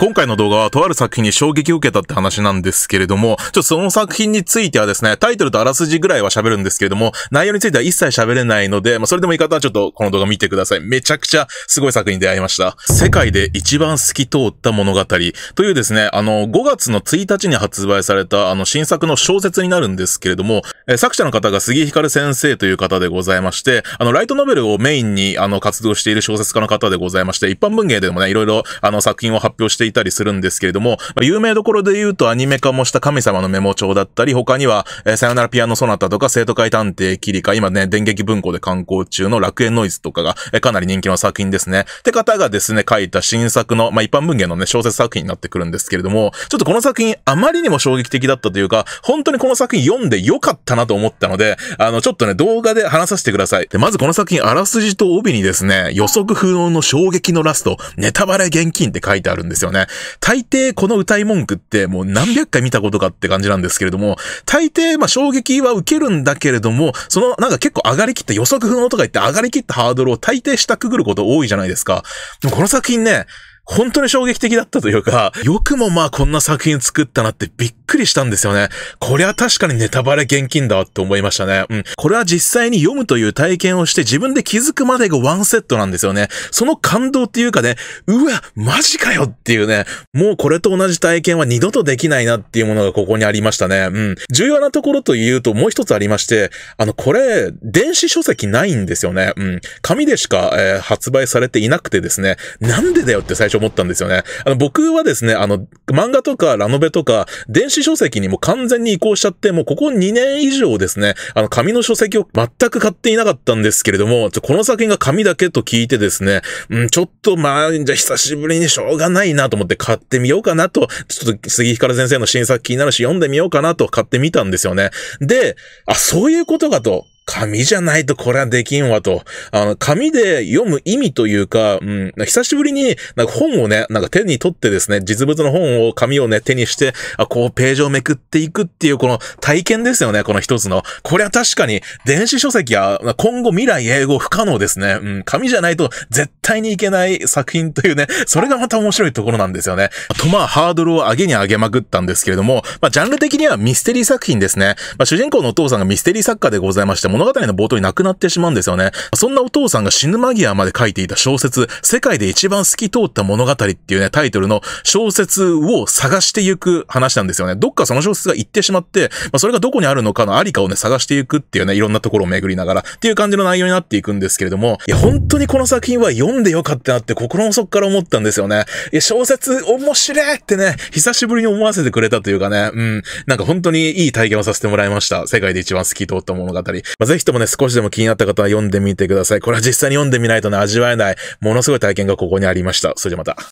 今回の動画はとある作品に衝撃を受けたって話なんですけれども、ちょっとその作品についてはですね、タイトルとあらすじぐらいは喋るんですけれども、内容については一切喋れないので、まあ、それでもいい方はちょっとこの動画見てください。めちゃくちゃすごい作品に出会いました。世界で一番透き通った物語というですね、あの、5月の1日に発売されたあの新作の小説になるんですけれども、作者の方が杉ひかる先生という方でございまして、あの、ライトノベルをメインにあの活動している小説家の方でございまして、一般文芸でもね、いろいろあの作品を発表してしていたりするんですけれども、まあ、有名どころで言うとアニメ化もした神様のメモ帳だったり、他には、えー、さよならピアノソナタとか、生徒会探偵キリカ、今ね、電撃文庫で観光中の楽園ノイズとかが、えー、かなり人気の作品ですね。って方がですね、書いた新作の、まあ、一般文芸のね、小説作品になってくるんですけれども、ちょっとこの作品、あまりにも衝撃的だったというか、本当にこの作品読んで良かったなと思ったので、あの、ちょっとね、動画で話させてください。で、まずこの作品、あらすじと帯にですね、予測不能の衝撃のラスト、ネタバレ厳禁って書いてあるんですよね。大抵この歌い文句ってもう何百回見たことかって感じなんですけれども、大抵まあ衝撃は受けるんだけれども、そのなんか結構上がりきった予測不能とか言って上がりきったハードルを大抵下くぐること多いじゃないですか。でもこの作品ね、本当に衝撃的だったというか、よくもまあこんな作品作ったなってびっくりしたんですよね。これは確かにネタバレ現金だって思いましたね。うん。これは実際に読むという体験をして自分で気づくまでがワンセットなんですよね。その感動っていうかね、うわ、マジかよっていうね、もうこれと同じ体験は二度とできないなっていうものがここにありましたね。うん。重要なところというともう一つありまして、あの、これ、電子書籍ないんですよね。うん。紙でしか、えー、発売されていなくてですね、なんでだよって最初初思ったんですよね。あの、僕はですね、あの、漫画とかラノベとか、電子書籍にも完全に移行しちゃって、もうここ2年以上ですね、あの、紙の書籍を全く買っていなかったんですけれども、この作品が紙だけと聞いてですね、うん、ちょっとまあ、じゃあ久しぶりにしょうがないなと思って買ってみようかなと、ちょっと杉ひかる先生の新作気になるし読んでみようかなと買ってみたんですよね。で、あ、そういうことかと、紙じゃないとこれはできんわと。あの、紙で読む意味というか、うん、久しぶりに、なんか本をね、なんか手に取ってですね、実物の本を、紙をね、手にして、あ、こうページをめくっていくっていう、この体験ですよね、この一つの。これは確かに、電子書籍は、今後未来英語不可能ですね。うん、紙じゃないと絶対にいけない作品というね、それがまた面白いところなんですよね。とまあ、ハードルを上げに上げまくったんですけれども、まあ、ジャンル的にはミステリー作品ですね。まあ、主人公のお父さんがミステリー作家でございまして、物語の冒頭に亡くなってしまうんですよね。そんなお父さんが死ぬ間際まで書いていた小説、世界で一番透き通った物語っていうね、タイトルの小説を探していく話なんですよね。どっかその小説が行ってしまって、まあ、それがどこにあるのかのありかをね、探していくっていうね、いろんなところを巡りながらっていう感じの内容になっていくんですけれども、いや、本当にこの作品は読んでよかったなって心の底から思ったんですよね。いや、小説面白いってね、久しぶりに思わせてくれたというかね、うん、なんか本当にいい体験をさせてもらいました。世界で一番透き通った物語。まぜひともね、少しでも気になった方は読んでみてください。これは実際に読んでみないとね、味わえない、ものすごい体験がここにありました。それではまた。